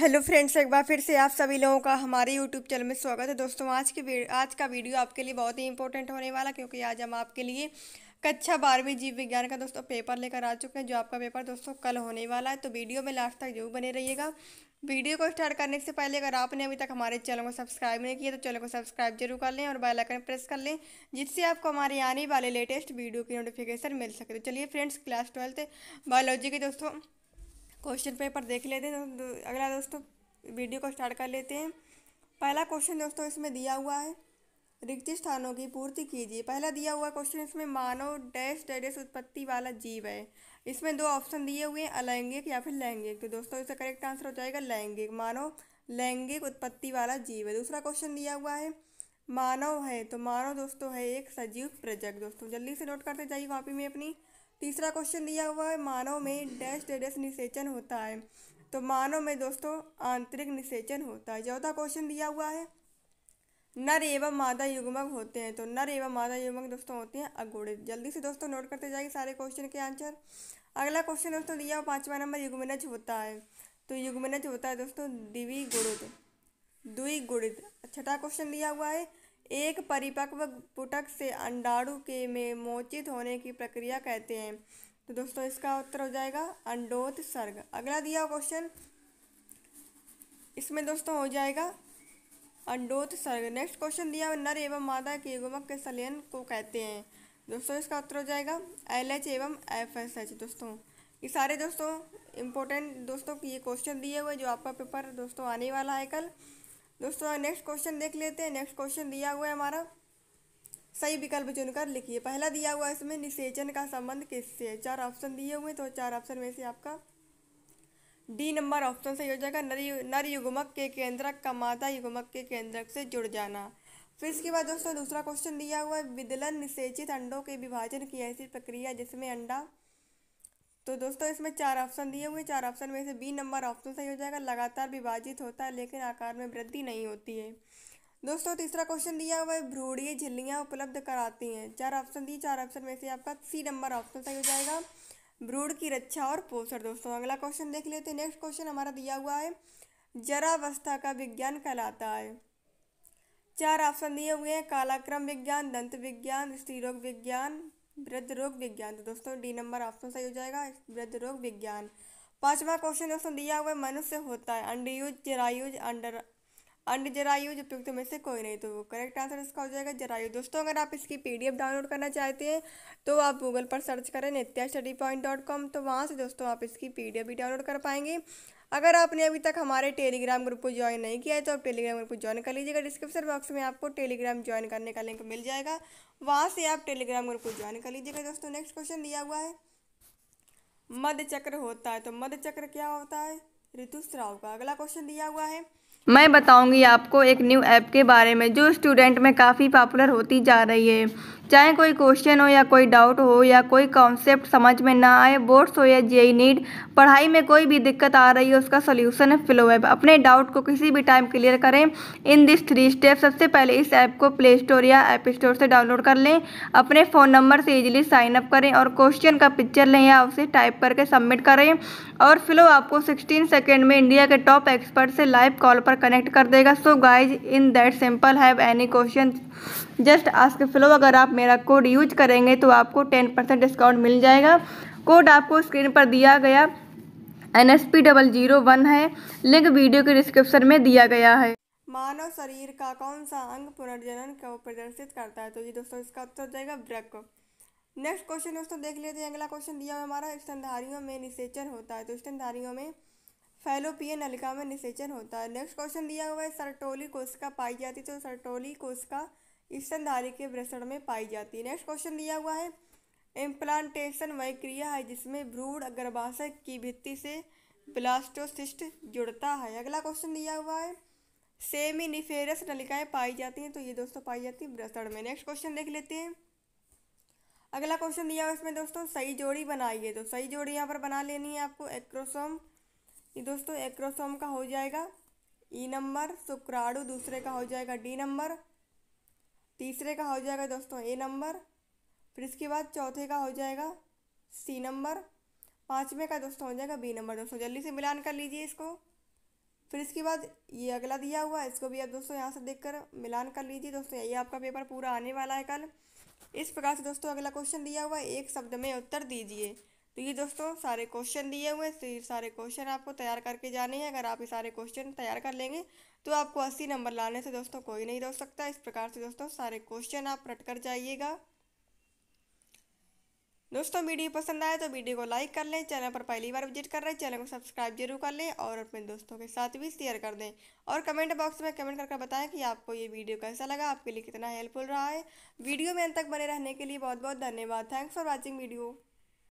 hello friends एक बार फिर से आप सभी लोगों का हमारे यूट्यूब चैनल में स्वागत है दोस्तों आज की आज का वीडियो आपके लिए बहुत ही इंपॉर्टेंट होने वाला क्योंकि आज हम आपके लिए कक्षा बारहवीं जीव विज्ञान का दोस्तों पेपर लेकर आ चुके हैं जो आपका पेपर दोस्तों कल होने वाला है तो वीडियो में लास्ट तक जरूर बने रहिएगा वीडियो को स्टार्ट करने से पहले अगर आपने अभी तक हमारे चैनल को सब्सक्राइब नहीं किया तो चैनल को सब्सक्राइब जरूर कर लें और बेल आइकन प्रेस कर लें जिससे आपको हमारे आने वाले लेटेस्ट वीडियो की नोटिफिकेशन मिल सके तो चलिए फ्रेंड्स क्लास ट्वेल्थ बायोलॉजी के दोस्तों क्वेश्चन पेपर देख लेते हैं तो अगला दोस्तों वीडियो को स्टार्ट कर लेते हैं पहला क्वेश्चन दोस्तों इसमें दिया हुआ है रिक्त स्थानों की पूर्ति कीजिए पहला दिया हुआ क्वेश्चन इसमें मानव डैश डैश उत्पत्ति वाला जीव है इसमें दो ऑप्शन दिए हुए हैं अलैंगिक या फिर लैंगिक तो दोस्तों इसका करेक्ट आंसर हो जाएगा लैंगिक मानव लैंगिक उत्पत्ति वाला जीव है दूसरा क्वेश्चन दिया हुआ है मानव है तो मानव दोस्तों है एक सजीव प्रजक दोस्तों जल्दी से नोट करते जाइए कॉपी में अपनी तीसरा क्वेश्चन दिया हुआ है मानव में डैश डेडस निषेचन होता है तो मानव में दोस्तों आंतरिक निषेचन होता है चौथा क्वेश्चन दिया हुआ है नर एवं मादा युग्मक होते हैं तो नर एवं मादा युग्मक दोस्तों होते हैं अगोड़े जल्दी से दोस्तों नोट करते जाइए सारे क्वेश्चन के आंसर अगला क्वेश्चन दोस्तों दिया हुआ पाँचवा नंबर युग्मनज होता है तो युग्मनज होता है दोस्तों दिवी गुणित द्विगुणित छठा क्वेश्चन दिया हुआ है एक परिपक्व पुटक से अंडाणु के में मोचित होने की प्रक्रिया कहते हैं तो दोस्तों इसका उत्तर हो जाएगा अंडोत सर्ग अगला दिया क्वेश्चन इसमें दोस्तों हो जाएगा अंडोत सर्ग नेक्स्ट क्वेश्चन दिया नर एवं मादा के युगमक के सलियन को कहते हैं दोस्तों इसका उत्तर हो जाएगा एल एच एवं एफ एस एच दोस्तों ये सारे दोस्तों इम्पोर्टेंट दोस्तों ये क्वेश्चन दिए हुए जो आपका पेपर दोस्तों आने वाला है कल दोस्तों नेक्स्ट क्वेश्चन देख लेते हैं नेक्स्ट क्वेश्चन दिया हुआ है हमारा सही विकल्प चुनकर लिखिए पहला दिया हुआ है इसमें निषेचन का संबंध किससे है चार ऑप्शन दिए हुए हैं तो चार ऑप्शन में से आपका डी नंबर ऑप्शन सही हो जाएगा नर नर युगमक के केंद्रक का माता युगमक के केंद्रक से जुड़ जाना फिर इसके बाद दोस्तों दूसरा क्वेश्चन दिया हुआ है विदलन निषेचित अंडों के विभाजन की ऐसी प्रक्रिया जिसमें अंडा तो दोस्तों इसमें चार ऑप्शन दिए हुए चार ऑप्शन में से बी नंबर ऑप्शन सही हो जाएगा लगातार विभाजित होता है लेकिन आकार में वृद्धि नहीं होती है दोस्तों तीसरा क्वेश्चन दिया हुआ है भ्रूणीय झिल्लियाँ उपलब्ध कराती हैं चार ऑप्शन दिए चार ऑप्शन में से आपका सी नंबर ऑप्शन सही हो जाएगा भ्रूढ़ की रक्षा और पोषण दोस्तों अगला क्वेश्चन देख लेते हैं नेक्स्ट क्वेश्चन हमारा दिया हुआ है जरावस्था का विज्ञान कहलाता है चार ऑप्शन दिए हुए हैं कालाक्रम विज्ञान दंत विज्ञान स्त्रीरोग विज्ञान वृद्ध रोग विज्ञान तो दोस्तों डी नंबर ऑप्शन सही हो जाएगा वृद्ध रोग विज्ञान पांचवा क्वेश्चन दोस्तों दिया हुआ मनुष्य होता है अंडयूज जरायुज अंडर अंड जरायुज उपयुक्त में से कोई नहीं तो वो करेक्ट आंसर इसका हो जाएगा जरायुज दोस्तों अगर आप इसकी पीडीएफ डाउनलोड करना चाहते हैं तो आप गूगल पर सर्च करें Nitya study point dot com तो वहाँ से दोस्तों आप इसकी पीडीएफ भी डाउनलोड कर पाएंगे अगर आपने अभी तक हमारे टेलीग्राम ग्रुप को ज्वाइन नहीं किया है तो आप टेलीग्राम ग्रुप को ज्वाइन कर लीजिएगा डिस्क्रिप्शन बॉक्स में आपको टेलीग्राम ज्वाइन करने का लिंक मिल जाएगा वहाँ से आप टेलीग्राम ग्रुप को ज्वाइन कर लीजिएगा दोस्तों नेक्स्ट क्वेश्चन दिया हुआ है मध्य चक्र होता है तो मध्य चक्र क्या होता है ऋतुस्राव का अगला क्वेश्चन दिया हुआ है मैं बताऊंगी आपको एक न्यू ऐप के बारे में जो स्टूडेंट में काफ़ी पॉपुलर होती जा रही है चाहे कोई क्वेश्चन हो या कोई डाउट हो या कोई कॉन्सेप्ट समझ में ना आए बोर्ड्स हो या जेई नीड e पढ़ाई में कोई भी दिक्कत आ रही है उसका सोल्यूशन है फिलो ऐप अपने डाउट को किसी भी टाइम क्लियर करें इन दिस थ्री स्टेप सबसे पहले इस ऐप को प्ले स्टोर या ऐप स्टोर से डाउनलोड कर लें अपने फ़ोन नंबर से इजिली साइन अप करें और क्वेश्चन का पिक्चर लें या उसे टाइप करके सबमिट करें और फिलो आपको सिक्सटीन सेकेंड में इंडिया के टॉप एक्सपर्ट से लाइव कॉल पर कनेक्ट कर देगा so guys in that simple have any question just ask Filo अगर आप मेरा कोड यूज करेंगे तो आपको टेन परसेंट डिस्काउंट मिल जाएगा कोड आपको स्क्रीन पर दिया गया N S P double zero one है लिंक वीडियो के डिस्क्रिप्शन में दिया गया है मानव शरीर का कौन सा अंग पुनर्जनन को प्रदर्शित करता है तो ये दोस्तों इसका उत्तर जाएगा ब्रक नेक्स्ट क्वेश्चन दोस्तों देख लेते हैं अगला क्वेश्चन दिया हुआ हमारा स्तनधारियों में निषेचन होता है तो स्तनधारियों में फैलोपिय नलिका में निषेचन होता है नेक्स्ट क्वेश्चन दिया हुआ है सरटोली कोशिका पाई जाती है तो सरटोली कोशिका स्तनधारी के वृषण में पाई जाती है नेक्स्ट क्वेश्चन दिया हुआ है इम्प्लांटेशन वह क्रिया है जिसमें भ्रूण गर्भाशय की भित्ति से ब्लास्टोसिस्ट जुड़ता है अगला क्वेश्चन दिया हुआ है सेमिनिफेरस नलिकाएं पाई जाती हैं तो ये दोस्तों पाई जाती है वृषण में नेक्स्ट क्वेश्चन देख लेते हैं अगला क्वेश्चन दिया हुआ इसमें दोस्तों सही जोड़ी बनाइए तो सही जोड़ी यहाँ पर बना लेनी है आपको एक्रोसोम ये दोस्तों एक्रोसोम का हो जाएगा ई नंबर शुक्राणु दूसरे का हो जाएगा डी नंबर तीसरे का हो जाएगा दोस्तों ए नंबर फिर इसके बाद चौथे का हो जाएगा सी नंबर पाँचवें का दोस्तों हो जाएगा बी नंबर दोस्तों जल्दी से मिलान कर लीजिए इसको फिर इसके बाद ये अगला दिया हुआ है इसको भी आप दोस्तों यहाँ से देखकर मिलान कर लीजिए दोस्तों ये आपका पेपर पूरा आने वाला है कल इस प्रकार से दोस्तों अगला क्वेश्चन दिया हुआ है एक शब्द में उत्तर दीजिए तो ये दोस्तों सारे क्वेश्चन दिए हुए हैं तो ये सारे क्वेश्चन आपको तैयार करके जाने हैं अगर आप ये सारे क्वेश्चन तैयार कर लेंगे तो आपको अस्सी नंबर लाने से दोस्तों कोई नहीं रोक सकता इस प्रकार से दोस्तों सारे क्वेश्चन आप रट कर जाइएगा दोस्तों वीडियो पसंद आए तो वीडियो को लाइक कर लें चैनल पर पहली बार विजिट कर रहे हैं चैनल को सब्सक्राइब जरूर कर लें और अपने दोस्तों के साथ भी शेयर कर दें और कमेंट बॉक्स में कमेंट करके बताएं कि आपको ये वीडियो कैसा लगा आपके लिए कितना हेल्पफुल रहा है वीडियो में अंत तक बने रहने के लिए बहुत बहुत धन्यवाद थैंक्स फॉर वॉचिंग वीडियो